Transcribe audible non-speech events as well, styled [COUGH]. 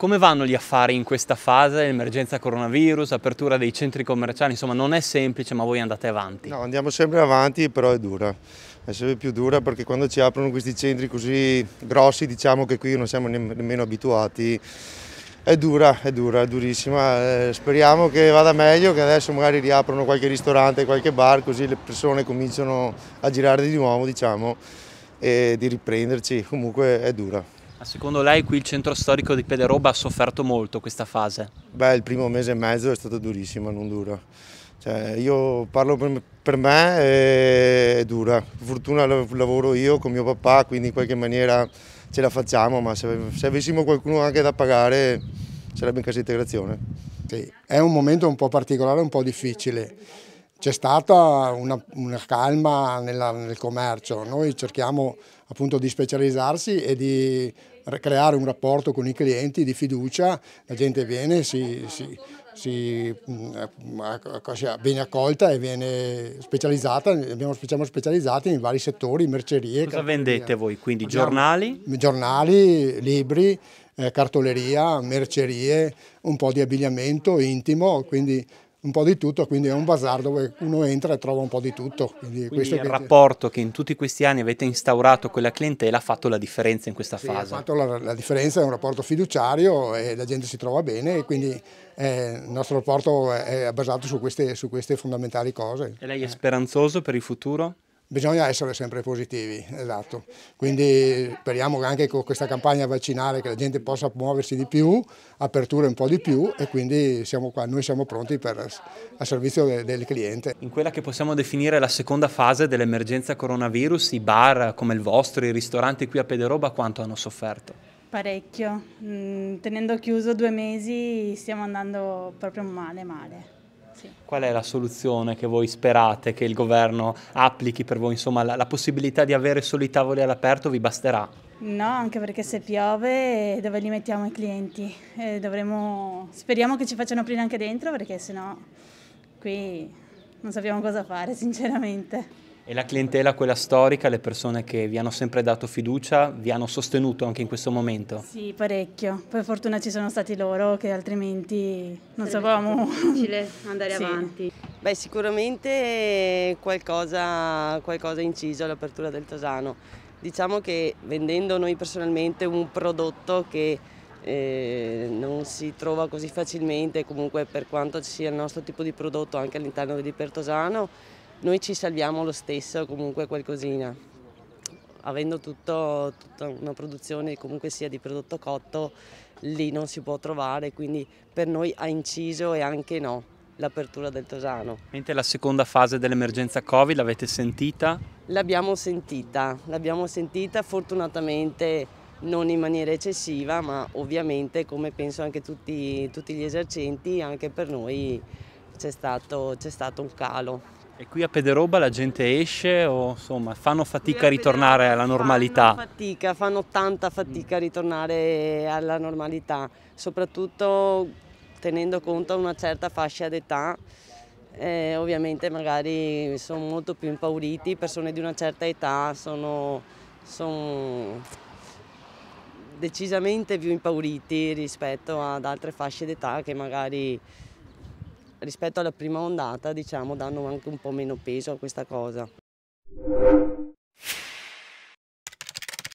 Come vanno gli affari in questa fase, emergenza coronavirus, apertura dei centri commerciali, insomma non è semplice ma voi andate avanti? No, andiamo sempre avanti però è dura, è sempre più dura perché quando ci aprono questi centri così grossi diciamo che qui non siamo nemmeno abituati, è dura, è dura, è durissima, eh, speriamo che vada meglio, che adesso magari riaprono qualche ristorante, qualche bar così le persone cominciano a girare di nuovo diciamo e di riprenderci, comunque è dura secondo lei qui il centro storico di Pederoba ha sofferto molto questa fase? Beh, il primo mese e mezzo è stato durissimo, non dura. Cioè, io parlo per, me, è dura. Per fortuna lavoro io con mio papà, quindi in qualche maniera ce la facciamo, ma se, se avessimo qualcuno anche da pagare sarebbe in casa integrazione. Sì, è un momento un po' particolare, un po' difficile c'è stata una, una calma nella, nel commercio, noi cerchiamo appunto di specializzarsi e di creare un rapporto con i clienti di fiducia, la gente viene, si, si, si mm, eh, ecco, viene accolta e viene specializzata, abbiamo, siamo specializzati in vari settori, mercerie. Cosa vendete voi quindi? Giornali? Giornali, libri, eh, cartoleria, mercerie, un po' di abbigliamento intimo, quindi un po' di tutto, quindi è un bazar dove uno entra e trova un po' di tutto. Quindi, quindi il che... rapporto che in tutti questi anni avete instaurato con la clientela ha fatto la differenza in questa sì, fase? Ha fatto la, la, differenza, è un rapporto fiduciario e la gente si trova bene e quindi eh, il nostro rapporto è basato su queste, su queste fondamentali cose. E lei è eh. speranzoso per il futuro? Bisogna essere sempre positivi, esatto. Quindi speriamo che anche con questa campagna vaccinale che la gente possa muoversi di più, aperture un po' di più e quindi siamo qua, noi siamo pronti per, a servizio del, del cliente. In quella che possiamo definire la seconda fase dell'emergenza coronavirus, i bar come il vostro, i ristoranti qui a Pederoba quanto hanno sofferto? Parecchio, mm, tenendo chiuso due mesi stiamo andando proprio male male. Qual è la soluzione che voi sperate che il governo applichi per voi? Insomma, la, la possibilità di avere solo i tavoli all'aperto vi basterà? No, anche perché se piove eh, dove li mettiamo i clienti? Eh, dovremo... Speriamo che ci facciano aprire anche dentro perché sennò qui non sappiamo cosa fare [LAUGHS] sinceramente. E la clientela, quella storica, le persone che vi hanno sempre dato fiducia, vi hanno sostenuto anche in questo momento? Sì, parecchio. Per fortuna ci sono stati loro che altrimenti non Sarebbe sapevamo... difficile andare [LAUGHS] sì. avanti. Beh, sicuramente qualcosa, qualcosa inciso all'apertura del Tosano. Diciamo che vendendo noi personalmente un prodotto che eh, non si trova così facilmente, comunque per quanto ci sia il nostro tipo di prodotto anche all'interno di dell'Ipertosano, noi ci salviamo lo stesso comunque qualcosina. Avendo tutto, tutta una produzione comunque sia di prodotto cotto, lì non si può trovare, quindi per noi ha inciso e anche no l'apertura del Tosano. Mentre la seconda fase dell'emergenza Covid l'avete sentita? L'abbiamo sentita, l'abbiamo sentita fortunatamente non in maniera eccessiva, ma ovviamente come penso anche tutti, tutti gli esercenti, anche per noi c'è stato, stato un calo. E qui a Pederoba la gente esce o insomma fanno fatica a ritornare alla normalità? Fanno fatica, fanno tanta fatica a ritornare alla normalità, soprattutto tenendo conto di una certa fascia d'età. Eh, ovviamente magari sono molto più impauriti, persone di una certa età sono, sono decisamente più impauriti rispetto ad altre fasce d'età che magari rispetto alla prima ondata diciamo, danno anche un po' meno peso a questa cosa.